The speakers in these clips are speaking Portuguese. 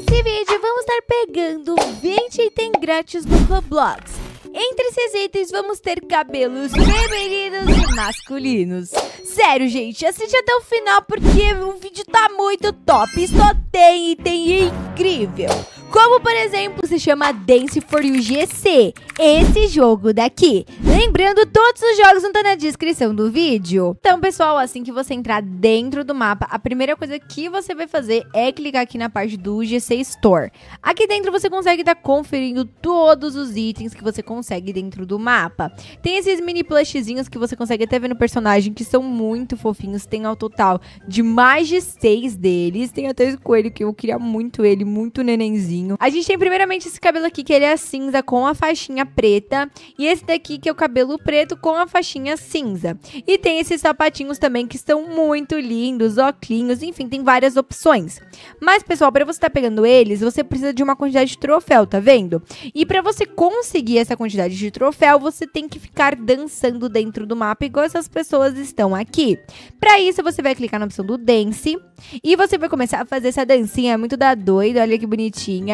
Nesse vídeo vamos estar pegando 20 itens grátis do Roblox. Entre esses itens vamos ter cabelos femininos e masculinos. Sério, gente, assiste até o final porque o vídeo tá muito top. Só tem item incrível. Como, por exemplo, se chama Dance for You GC, esse jogo daqui. Lembrando, todos os jogos estão tá na descrição do vídeo. Então, pessoal, assim que você entrar dentro do mapa, a primeira coisa que você vai fazer é clicar aqui na parte do GC Store. Aqui dentro você consegue estar tá conferindo todos os itens que você consegue dentro do mapa. Tem esses mini plushzinhos que você consegue até ver no personagem, que são muito fofinhos. Tem ao total de mais de seis deles. Tem até esse coelho que eu queria muito ele, muito nenenzinho cabelinho. A gente tem primeiramente esse cabelo aqui que ele é cinza com a faixinha preta. E esse daqui que é o cabelo preto com a faixinha cinza. E tem esses sapatinhos também que são muito lindos, oclinhos, enfim, tem várias opções. Mas, pessoal, para você estar tá pegando eles, você precisa de uma quantidade de troféu, tá vendo? E para você conseguir essa quantidade de troféu, você tem que ficar dançando dentro do mapa, igual essas pessoas estão aqui. Para isso, você vai clicar na opção do Dance e você vai começar a fazer essa dancinha muito da doida, olha que bonitinha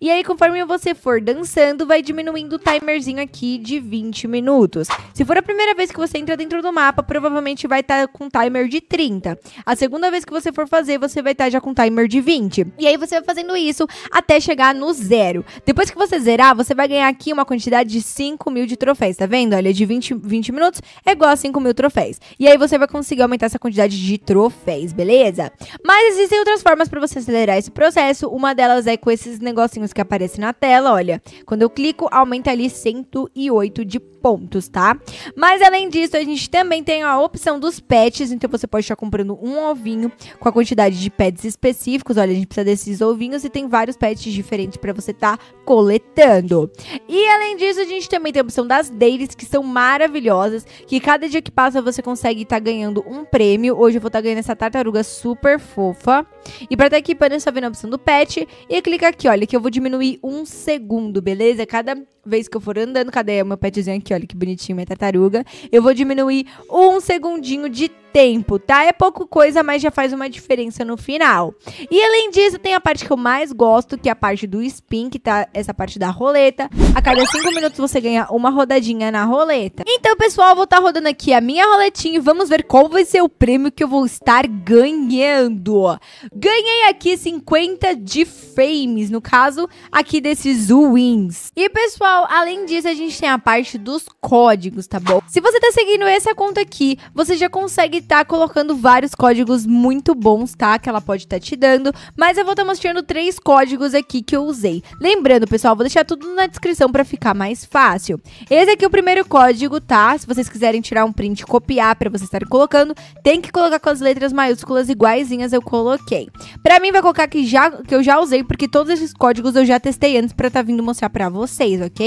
e aí, conforme você for dançando, vai diminuindo o timerzinho aqui de 20 minutos. Se for a primeira vez que você entra dentro do mapa, provavelmente vai estar tá com timer de 30. A segunda vez que você for fazer, você vai estar tá já com timer de 20. E aí você vai fazendo isso até chegar no zero. Depois que você zerar, você vai ganhar aqui uma quantidade de 5 mil de troféus, tá vendo? Olha, de 20, 20 minutos é igual a 5 mil troféus. E aí você vai conseguir aumentar essa quantidade de troféus, beleza? Mas existem outras formas para você acelerar esse processo. Uma delas é com esses negocinhos que aparecem na tela, olha. Quando eu clico, aumenta ali 108 de pontos, tá? Mas além disso, a gente também tem a opção dos pets, então você pode estar comprando um ovinho com a quantidade de pets específicos. Olha, a gente precisa desses ovinhos e tem vários pets diferentes para você estar tá coletando. E além disso, a gente também tem a opção das dailies, que são maravilhosas, que cada dia que passa você consegue estar tá ganhando um prêmio. Hoje eu vou estar tá ganhando essa tartaruga super fofa. E para tá estar aqui, Panel, só vem na opção do patch e clica aqui, olha, que eu vou diminuir um segundo, beleza? Cada vez que eu for andando, cadê o meu petzinho aqui, olha que bonitinho, minha tartaruga, eu vou diminuir um segundinho de tempo, tá? É pouco coisa, mas já faz uma diferença no final. E além disso, tem a parte que eu mais gosto, que é a parte do spin, que tá essa parte da roleta. A cada 5 minutos você ganha uma rodadinha na roleta. Então, pessoal, vou estar tá rodando aqui a minha roletinha e vamos ver qual vai ser o prêmio que eu vou estar ganhando. Ganhei aqui 50 de frames, no caso, aqui desses wins. E, pessoal, pessoal, além disso, a gente tem a parte dos códigos, tá bom? Se você tá seguindo essa conta aqui, você já consegue estar tá colocando vários códigos muito bons, tá? Que ela pode estar tá te dando. Mas eu vou estar tá mostrando três códigos aqui que eu usei. Lembrando, pessoal, vou deixar tudo na descrição pra ficar mais fácil. Esse aqui é o primeiro código, tá? Se vocês quiserem tirar um print e copiar pra vocês estarem colocando, tem que colocar com as letras maiúsculas iguaizinhas eu coloquei. Pra mim, vai colocar que, já, que eu já usei, porque todos esses códigos eu já testei antes pra estar tá vindo mostrar pra vocês, ok?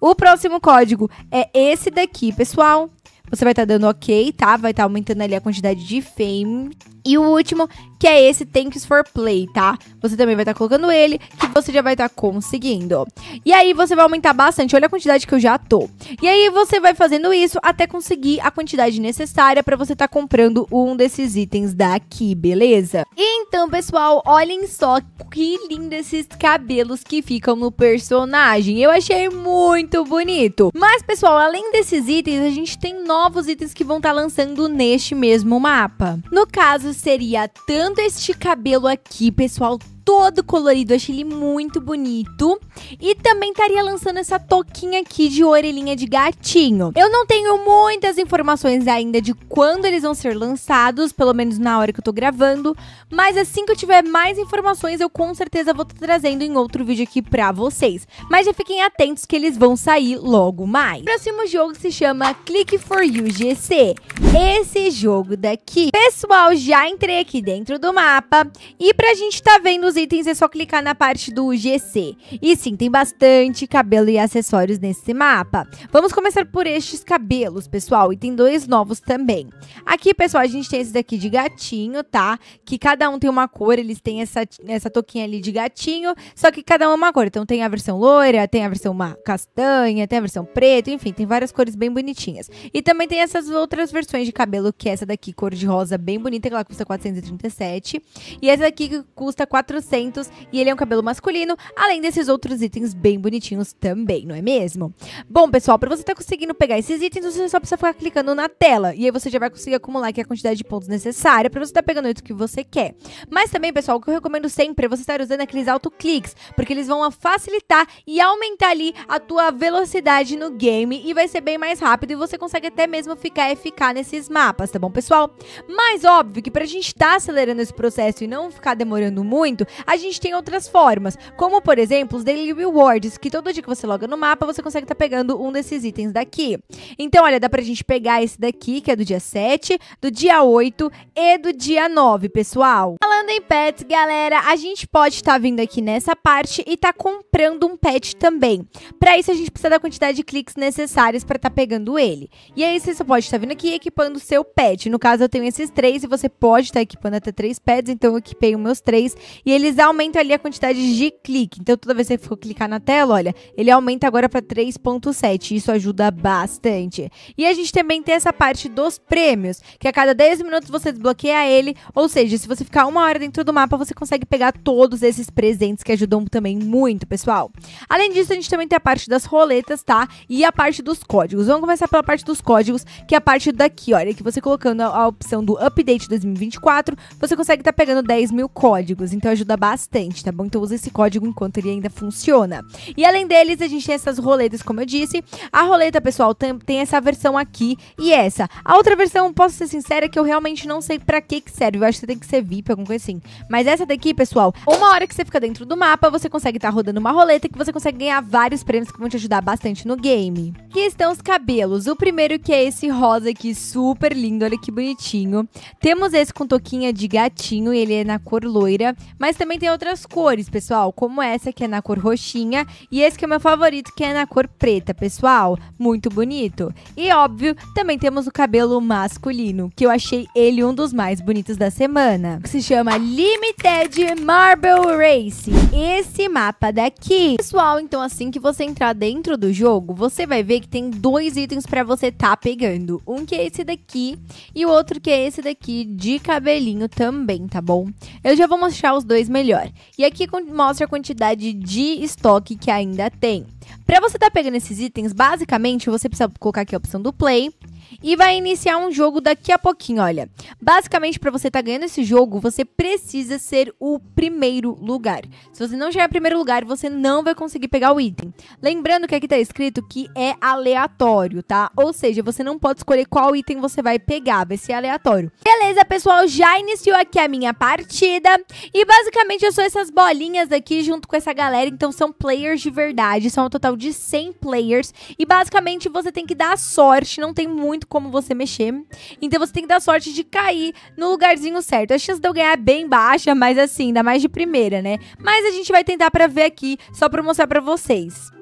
O próximo código é esse daqui, pessoal. Você vai estar tá dando ok, tá? Vai estar tá aumentando ali a quantidade de fame e o último, que é esse Thanks for Play, tá? Você também vai estar tá colocando ele, que você já vai estar tá conseguindo. E aí você vai aumentar bastante, olha a quantidade que eu já tô. E aí você vai fazendo isso até conseguir a quantidade necessária para você estar tá comprando um desses itens daqui, beleza? Então, pessoal, olhem só que lindo esses cabelos que ficam no personagem. Eu achei muito bonito. Mas, pessoal, além desses itens, a gente tem novos itens que vão estar tá lançando neste mesmo mapa. No caso, seria tanto este cabelo aqui, pessoal, todo colorido, achei ele muito bonito. E também estaria lançando essa toquinha aqui de orelhinha de gatinho. Eu não tenho muitas informações ainda de quando eles vão ser lançados, pelo menos na hora que eu tô gravando, mas assim que eu tiver mais informações, eu com certeza vou estar tá trazendo em outro vídeo aqui pra vocês. Mas já fiquem atentos que eles vão sair logo mais. O próximo jogo se chama Click for You GC. Esse jogo daqui, pessoal, já entrei aqui dentro do mapa e pra gente tá vendo os os itens é só clicar na parte do GC. E sim, tem bastante cabelo e acessórios nesse mapa. Vamos começar por estes cabelos, pessoal, e tem dois novos também. Aqui, pessoal, a gente tem esse daqui de gatinho, tá? Que cada um tem uma cor, eles têm essa, essa toquinha ali de gatinho, só que cada um é uma cor. Então tem a versão loira, tem a versão castanha, tem a versão preta, enfim, tem várias cores bem bonitinhas. E também tem essas outras versões de cabelo, que é essa daqui, cor de rosa, bem bonita, que ela custa 437. E essa daqui que custa 400 e ele é um cabelo masculino, além desses outros itens bem bonitinhos também, não é mesmo? Bom, pessoal, para você estar tá conseguindo pegar esses itens, você só precisa ficar clicando na tela e aí você já vai conseguir acumular aqui a quantidade de pontos necessária para você estar tá pegando o que você quer. Mas também, pessoal, o que eu recomendo sempre é você estar usando aqueles autocliques, porque eles vão facilitar e aumentar ali a tua velocidade no game e vai ser bem mais rápido e você consegue até mesmo ficar e ficar nesses mapas, tá bom, pessoal? Mas óbvio que pra gente estar tá acelerando esse processo e não ficar demorando muito, a gente tem outras formas, como por exemplo os Daily Rewards, que todo dia que você loga no mapa, você consegue estar tá pegando um desses itens daqui. Então, olha, dá pra gente pegar esse daqui, que é do dia 7, do dia 8 e do dia 9, pessoal. Falando em pets, galera, a gente pode estar tá vindo aqui nessa parte e tá comprando um pet também. Para isso, a gente precisa da quantidade de cliques necessárias para estar tá pegando ele. E aí, você pode estar tá vindo aqui equipando o seu pet. No caso, eu tenho esses três e você pode estar tá equipando até três pets, então eu equipei os meus três e ele eles aumentam ali a quantidade de clique. Então, toda vez que você for clicar na tela, olha, ele aumenta agora para 3.7. Isso ajuda bastante. E a gente também tem essa parte dos prêmios, que a cada 10 minutos você desbloqueia ele. Ou seja, se você ficar uma hora dentro do mapa, você consegue pegar todos esses presentes que ajudam também muito, pessoal. Além disso, a gente também tem a parte das roletas, tá? E a parte dos códigos. Vamos começar pela parte dos códigos, que é a parte daqui, olha, que você colocando a, opção do Update 2024, você consegue estar tá pegando 10 mil códigos. Então, ajuda ajuda bastante, tá bom? Então usa esse código enquanto ele ainda funciona. E além deles, a gente tem essas roletas, como eu disse. A roleta, pessoal, tem, tem essa versão aqui e essa. A outra versão, posso ser sincera, que eu realmente não sei para que que serve. Eu acho que tem que ser VIP, alguma coisa assim. Mas essa daqui, pessoal, uma hora que você fica dentro do mapa, você consegue estar tá rodando uma roleta que você consegue ganhar vários prêmios que vão te ajudar bastante no game. Aqui estão os cabelos. O primeiro que é esse rosa aqui, super lindo, olha que bonitinho. Temos esse com toquinha de gatinho, ele é na cor loira, mas também tem outras cores, pessoal, como essa que é na cor roxinha e esse que é o meu favorito, que é na cor preta, pessoal. Muito bonito. E óbvio, também temos o cabelo masculino, que eu achei ele um dos mais bonitos da semana. Que se chama Limited Marble Race. Esse mapa daqui. Pessoal, então assim que você entrar dentro do jogo, você vai ver que tem dois itens para você tá pegando. Um que é esse daqui e o outro que é esse daqui de cabelinho também, tá bom? Eu já vou mostrar os dois melhor. E aqui mostra a quantidade de estoque que ainda tem. Para você tá pegando esses itens, basicamente você precisa colocar aqui a opção do play e vai iniciar um jogo daqui a pouquinho, olha. Basicamente, para você estar tá ganhando esse jogo, você precisa ser o primeiro lugar. Se você não chegar primeiro lugar, você não vai conseguir pegar o item. Lembrando que aqui tá escrito que é aleatório, tá? Ou seja, você não pode escolher qual item você vai pegar, vai ser aleatório. Beleza, pessoal, já iniciou aqui a minha partida e basicamente eu sou essas bolinhas aqui junto com essa galera, então são players de verdade, são um total de 100 players e basicamente você tem que dar sorte, não tem muito muito como você mexer. Então você tem que dar sorte de cair no lugarzinho certo. A chance de eu ganhar é bem baixa, mas assim, dá mais de primeira, né? Mas a gente vai tentar pra ver aqui, só pra mostrar pra vocês.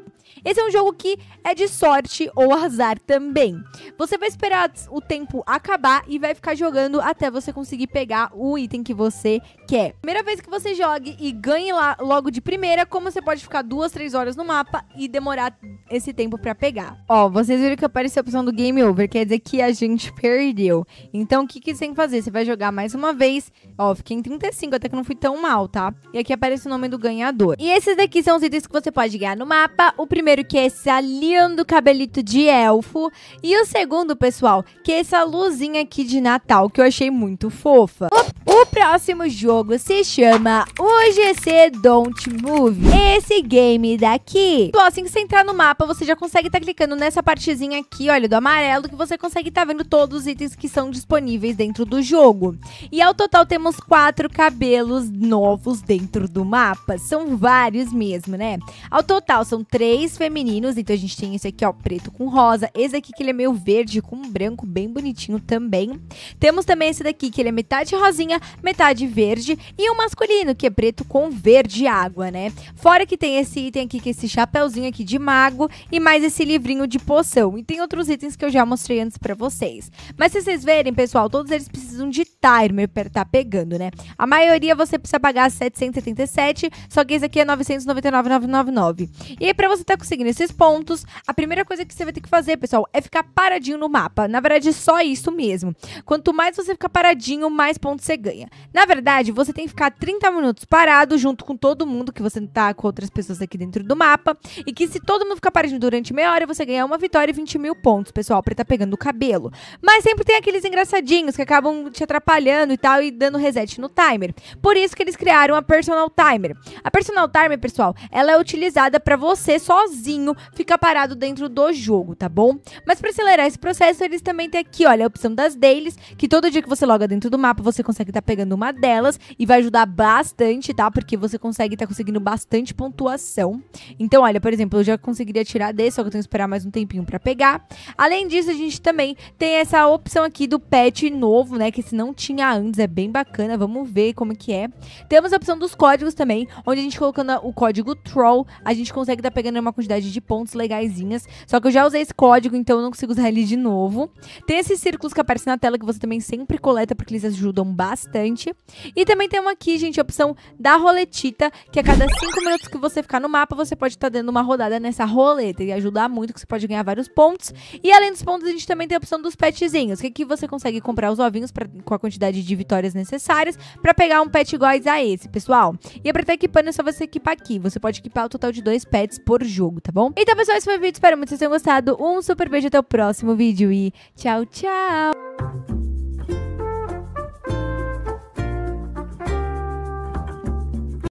Esse é um jogo que é de sorte ou azar também. Você vai esperar o tempo acabar e vai ficar jogando até você conseguir pegar o item que você quer. Primeira vez que você jogue e ganhe lá logo de primeira, como você pode ficar duas, três horas no mapa e demorar esse tempo para pegar. Ó, vocês viram que apareceu a opção do game over, quer dizer que a gente perdeu. Então, o que, que você tem que fazer? Você vai jogar mais uma vez. Ó, fiquei em 35, até que não fui tão mal, tá? E aqui aparece o nome do ganhador. E esses daqui são os itens que você pode ganhar no mapa. O primeiro primeiro, que é esse lindo cabelito de elfo. E o segundo, pessoal, que é essa luzinha aqui de Natal, que eu achei muito fofa. O, o próximo jogo se chama UGC Don't Move. Esse game daqui. Então, assim que você entrar no mapa, você já consegue estar tá clicando nessa partezinha aqui, olha, do amarelo, que você consegue estar tá vendo todos os itens que são disponíveis dentro do jogo. E ao total temos quatro cabelos novos dentro do mapa. São vários mesmo, né? Ao total são três femininos. Então a gente tem esse aqui, ó, preto com rosa. Esse aqui que ele é meio verde com branco, bem bonitinho também. Temos também esse daqui que ele é metade rosinha, metade verde. E o masculino, que é preto com verde água, né? Fora que tem esse item aqui, que é esse chapéuzinho aqui de mago. E mais esse livrinho de poção. E tem outros itens que eu já mostrei antes pra vocês. Mas se vocês verem, pessoal, todos eles precisam de timer pra tá pegando, né? A maioria você precisa pagar 777, só que esse aqui é 999,99. E aí pra você tá com seguindo esses pontos, a primeira coisa que você vai ter que fazer, pessoal, é ficar paradinho no mapa. Na verdade, é só isso mesmo. Quanto mais você ficar paradinho, mais pontos você ganha. Na verdade, você tem que ficar 30 minutos parado junto com todo mundo que você tá com outras pessoas aqui dentro do mapa. E que se todo mundo ficar paradinho durante meia hora, você ganha uma vitória e 20 mil pontos, pessoal, pra estar tá pegando o cabelo. Mas sempre tem aqueles engraçadinhos que acabam te atrapalhando e tal e dando reset no timer. Por isso que eles criaram a Personal Timer. A Personal Timer, pessoal, ela é utilizada para você sozinho sozinho, fica parado dentro do jogo, tá bom? Mas para acelerar esse processo, eles também têm aqui, olha, a opção das dailies, que todo dia que você loga dentro do mapa, você consegue estar tá pegando uma delas e vai ajudar bastante, tá? Porque você consegue estar tá conseguindo bastante pontuação. Então, olha, por exemplo, eu já conseguiria tirar desse, só que eu tenho que esperar mais um tempinho para pegar. Além disso, a gente também tem essa opção aqui do pet novo, né? Que se não tinha antes, é bem bacana. Vamos ver como que é. Temos a opção dos códigos também, onde a gente colocando o código troll, a gente consegue estar tá pegando uma quantidade quantidade de pontos legaisinhas. Só que eu já usei esse código, então eu não consigo usar ele de novo. Tem esses círculos que aparecem na tela que você também sempre coleta, porque eles ajudam bastante. E também tem uma aqui, gente, a opção da roletita, que a cada 5 minutos que você ficar no mapa, você pode estar tá dando uma rodada nessa roleta e ajudar muito, que você pode ganhar vários pontos. E além dos pontos, a gente também tem a opção dos petzinhos, que aqui você consegue comprar os ovinhos pra, com a quantidade de vitórias necessárias para pegar um pet iguais a esse, pessoal. E é pra estar tá equipando, é só você equipar aqui. Você pode equipar o total de dois pets por jogo jogo, tá bom? Então, pessoal, esse foi o vídeo. Espero muito que vocês tenham gostado. Um super beijo até o próximo vídeo e tchau, tchau!